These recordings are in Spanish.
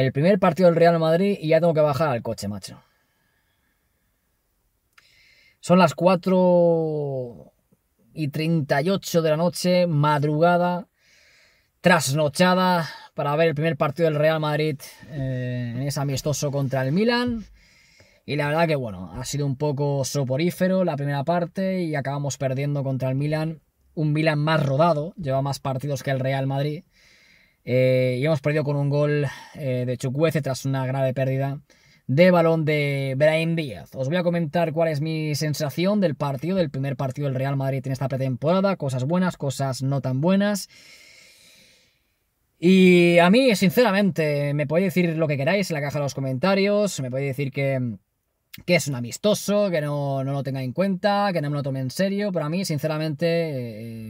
El primer partido del Real Madrid y ya tengo que bajar al coche, macho. Son las 4 y 38 de la noche, madrugada, trasnochada, para ver el primer partido del Real Madrid Es eh, en amistoso contra el Milan. Y la verdad que bueno, ha sido un poco soporífero la primera parte y acabamos perdiendo contra el Milan. Un Milan más rodado, lleva más partidos que el Real Madrid. Eh, y hemos perdido con un gol eh, de Chukwueze tras una grave pérdida de balón de Brian Díaz. Os voy a comentar cuál es mi sensación del partido, del primer partido del Real Madrid en esta pretemporada. Cosas buenas, cosas no tan buenas. Y a mí, sinceramente, me podéis decir lo que queráis en la caja de los comentarios. Me podéis decir que que es un amistoso, que no, no, lo tenga en cuenta, que no me lo tome en serio, pero a mí, sinceramente,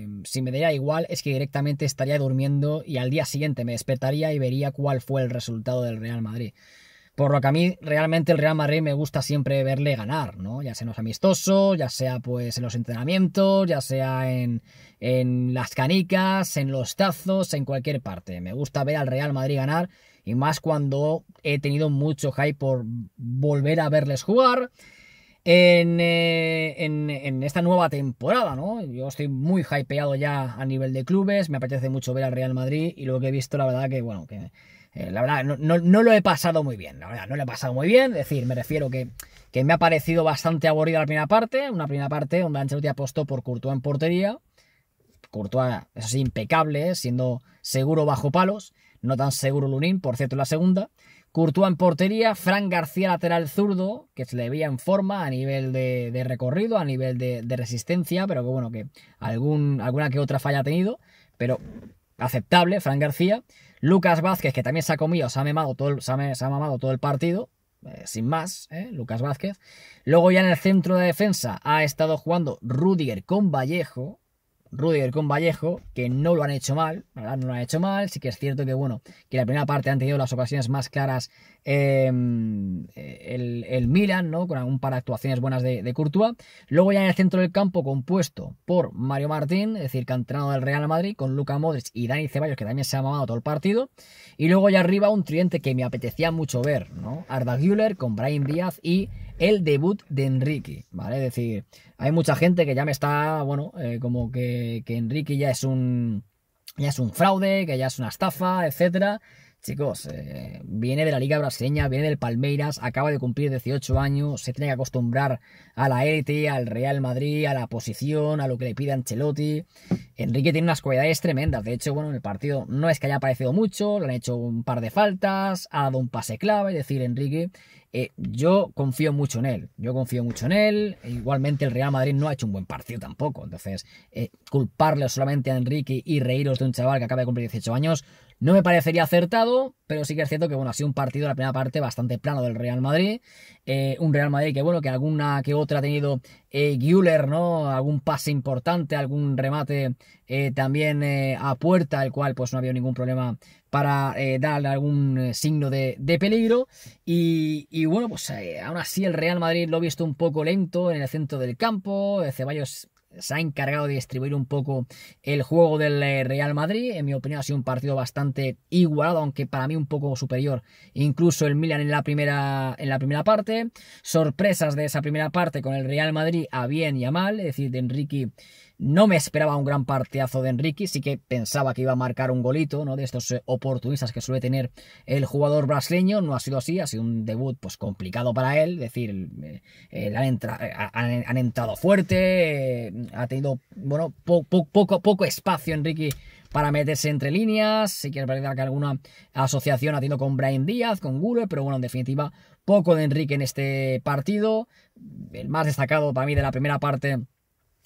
eh, si me diera igual, es que directamente estaría durmiendo y al día siguiente me despertaría y vería cuál fue el resultado del Real Madrid. Por lo que a mí realmente el Real Madrid me gusta siempre verle ganar, ¿no? Ya sea en los amistosos, ya sea pues en los entrenamientos, ya sea en, en las canicas, en los tazos, en cualquier parte. Me gusta ver al Real Madrid ganar y más cuando he tenido mucho hype por volver a verles jugar. Eh, en, esta nueva temporada, ¿no? Yo estoy muy hypeado ya a nivel de clubes, me apetece mucho ver al Real Madrid y lo que he visto, la verdad que, bueno, que eh, la verdad no, lo he pasado muy bien, la verdad, no lo he pasado muy bien, es decir, me refiero que, me ha parecido bastante aburrida la primera parte, una primera parte donde Ancelotti apostó por Courtois en portería, Courtois, eso sí, impecable, ¿eh? siendo seguro bajo palos, no tan seguro Lunín, por cierto, la segunda. Courtois en portería, Fran García lateral zurdo, que se le veía en forma a nivel de, recorrido, a nivel de, resistencia, pero que bueno, que algún, alguna que otra falla ha tenido, pero aceptable, Fran García. Lucas Vázquez, que también se ha comido, se ha, todo se ha, mamado todo el partido, eh, sin más, eh, Lucas Vázquez. Luego ya en el centro de defensa ha estado jugando Rudiger con Vallejo, Rudiger con Vallejo, que no lo han hecho mal, no lo han hecho mal, sí que es cierto que bueno, que la primera parte han tenido las ocasiones más claras em, el, el, Milan, ¿no? Con un par de actuaciones buenas de, de, Courtois. Luego ya en el centro del campo, compuesto por Mario Martín, es decir, canterano del Real Madrid, con Luca Modric y Dani Ceballos, que también se ha mamado todo el partido. Y luego ya arriba un tridente que me apetecía mucho ver, ¿no? Arda Güler con Brian Díaz y el debut de Enrique, ¿vale? Es decir, hay mucha gente que ya me está, bueno, eh, como que, que Enrique ya es un ya es un fraude, que ya es una estafa, etcétera. Chicos, eh, viene de la Liga Brasileña, viene del Palmeiras, acaba de cumplir 18 años, se tiene que acostumbrar a la élite, al Real Madrid, a la posición, a lo que le pide Ancelotti. Enrique tiene unas cualidades tremendas. De hecho, bueno, en el partido no es que haya aparecido mucho, le han hecho un par de faltas, ha dado un pase clave, es decir, Enrique eh, yo confío mucho en él. Yo confío mucho en él. E igualmente el Real Madrid no ha hecho un buen partido tampoco. Entonces, eh, culparle solamente a Enrique y reíros de un chaval que acaba de cumplir 18 años no me parecería acertado, pero sí que es cierto que, bueno, ha sido un partido, la primera parte, bastante plano del Real Madrid. Eh, un Real Madrid que, bueno, que alguna que otra ha tenido eh, Güller ¿no? Algún pase importante, algún remate eh, también a puerta, al cual, pues, no había ningún problema para darle algún signo de, peligro. Y, bueno, pues aún así el Real Madrid lo ha visto un poco lento en el centro del campo. Ceballos se ha encargado de distribuir un poco el juego del eh, Real Madrid. En mi opinión ha sido un partido bastante igualado, aunque para mí un poco superior incluso el Milan en la primera, en la primera parte. Sorpresas de esa primera parte con el Real Madrid a bien y a mal, es decir, de Enrique no me esperaba un gran partidazo de Enrique, sí que pensaba que iba a marcar un golito, ¿no? De estos eh, oportunistas que suele tener el jugador brasileño. No ha sido así, ha sido un debut pues complicado para él. Es decir, eh, eh, han, entrado fuerte, ha tenido, bueno, poco, poco espacio Enrique para meterse entre líneas. Sí que es que alguna asociación ha tenido con Brian Díaz, con Gure, pero bueno, en definitiva, poco de Enrique en este partido. El más destacado para mí de la primera parte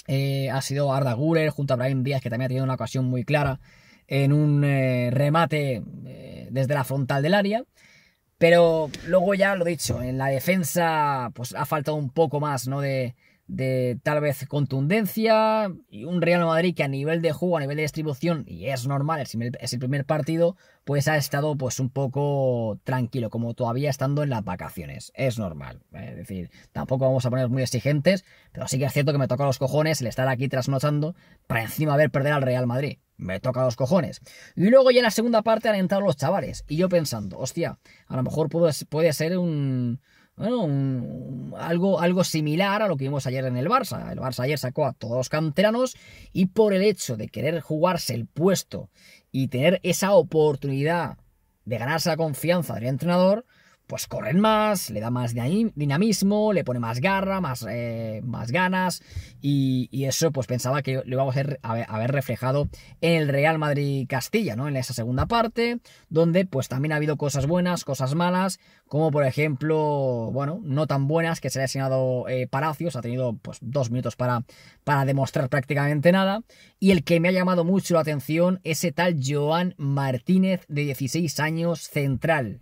eh, ha sido Arda Guller junto a Brian Díaz, que también ha tenido una ocasión muy clara en un eh, remate eh, desde la frontal del área. Pero luego ya lo he dicho, en la defensa pues ha faltado un poco más ¿no? de, de tal vez contundencia y un Real Madrid que a nivel de juego, a nivel de distribución, y es normal, es el primer partido, pues ha estado pues un poco tranquilo, como todavía estando en las vacaciones, es normal, ¿eh? es decir, tampoco vamos a poner muy exigentes, pero sí que es cierto que me toca los cojones el estar aquí trasnochando para encima ver perder al Real Madrid, me toca los cojones. Y luego ya en la segunda parte han entrado los chavales, y yo pensando, hostia, a lo mejor puede ser un bueno, algo, algo similar a lo que vimos ayer en el Barça. El Barça ayer sacó a todos los canteranos y por el hecho de querer jugarse el puesto y tener esa oportunidad de ganarse la confianza del entrenador, pues corren más, le da más dinamismo, le pone más garra, más, eh, más ganas y, eso pues pensaba que lo íbamos a haber, reflejado en el Real Madrid Castilla, ¿no? En esa segunda parte, donde pues también ha habido cosas buenas, cosas malas, como por ejemplo, bueno, no tan buenas que se le ha asignado eh, Palacios, ha tenido pues dos minutos para, para demostrar prácticamente nada y el que me ha llamado mucho la atención ese tal Joan Martínez de 16 años central.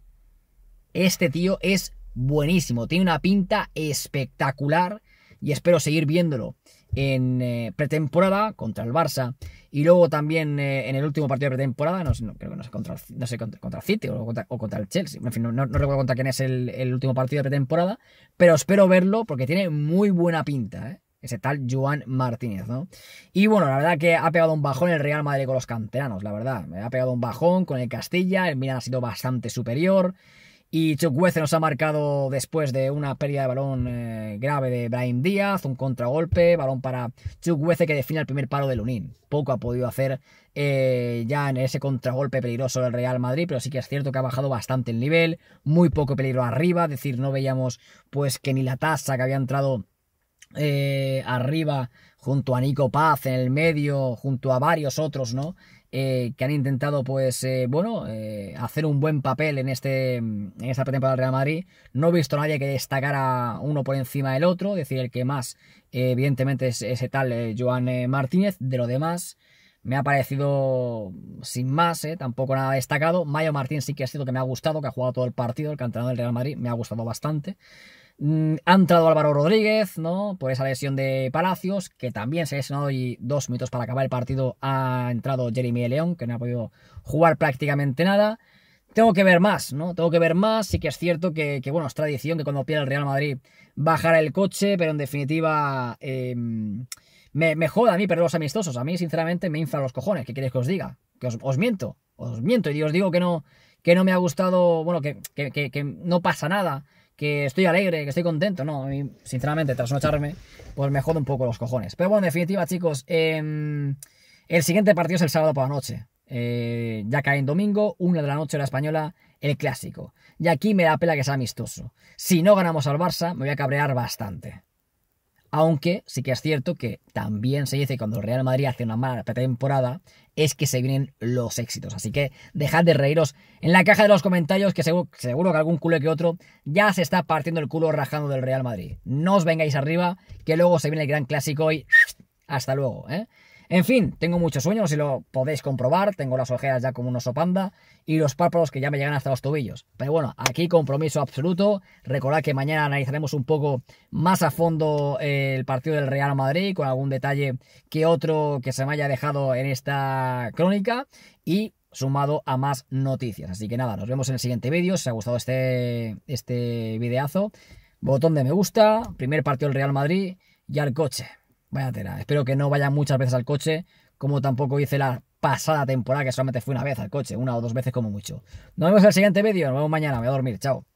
Este tío es buenísimo, tiene una pinta espectacular y espero seguir viéndolo en eh, pretemporada contra el Barça y luego también eh, en el último partido de pretemporada, no, creo que no sé, contra, el City o contra, el Chelsea, en fin, no, recuerdo contra quién es el, último partido de pretemporada, pero espero verlo porque tiene muy buena pinta, ¿eh? ese tal Joan Martínez, ¿no? Y bueno, la verdad que ha pegado un bajón el Real Madrid con los canteranos, la verdad, me ha pegado un bajón con el Castilla, el Milan ha sido bastante superior. Y Chukwueze nos ha marcado después de una pérdida de balón eh, grave de Brian Díaz, un contragolpe, balón para Chukwueze que define el primer palo de Lunín. Poco ha podido hacer eh, ya en ese contragolpe peligroso del Real Madrid, pero sí que es cierto que ha bajado bastante el nivel, muy poco peligro arriba, es decir, no veíamos pues que ni la tasa que había entrado eh, arriba junto a Nico Paz en el medio, junto a varios otros, ¿no? Eh, que han intentado, pues, eh, bueno, eh, hacer un buen papel en, este, en esta temporada del Real Madrid. No he visto a nadie que destacara uno por encima del otro, es decir, el que más, evidentemente, es ese tal Joan Martínez. De lo demás, me ha parecido sin más, tampoco nada destacado. Mayo Martín sí que ha sido que me ha gustado, que ha jugado todo el partido, el cantonado del Real Madrid, me ha gustado bastante. Mm, ha entrado Álvaro Rodríguez, ¿no? Por esa lesión de Palacios, que también se ha lesionado y dos minutos para acabar el partido ha entrado Jeremy León, que no ha podido jugar prácticamente nada. Tengo que ver más, ¿no? Tengo que ver más. Sí que es cierto que, bueno, es tradición que cuando pierda el Real Madrid bajará el coche, pero en definitiva em, me, joda a mí perder los amistosos. A mí, sinceramente, me inflan los cojones. ¿Qué queréis que os diga? Que os, miento, os miento y os digo que no, que no me ha gustado, bueno, que no pasa nada que estoy alegre, que estoy contento, no, sinceramente tras no echarme pues me jodo un poco los cojones. Pero bueno, en definitiva, chicos, em, el siguiente partido es el sábado por la noche. Eh, ya cae en domingo, una de la noche la española, el clásico. Y aquí me da pela que sea amistoso. Si no ganamos al Barça, me voy a cabrear bastante. Aunque sí que es cierto que también se dice cuando el Real Madrid hace una mala temporada es que se vienen los éxitos. Así que dejad de reíros en la caja de los comentarios que seguro, seguro que algún culo que otro ya se está partiendo el culo rajando del Real Madrid. No os vengáis arriba, que luego se viene el gran clásico y hasta luego. ¿eh? En fin, tengo mucho sueño, si lo podéis comprobar, tengo las ojeras ya como un oso panda y los párpados que ya me llegan hasta los tobillos. Pero bueno, aquí compromiso absoluto. Recordad que mañana analizaremos un poco más a fondo eh, el partido del Real Madrid con algún detalle que otro que se me haya dejado en esta crónica y sumado a más noticias. Así que nada, nos vemos en el siguiente vídeo. Si os ha gustado este, este videazo, botón de me gusta, primer partido del Real Madrid y al coche. Vaya tela. Espero que no vaya muchas veces al coche, como tampoco hice la pasada temporada, que solamente fui una vez al coche, una o dos veces como mucho. Nos vemos en el siguiente vídeo, nos vemos mañana, voy a dormir, chao.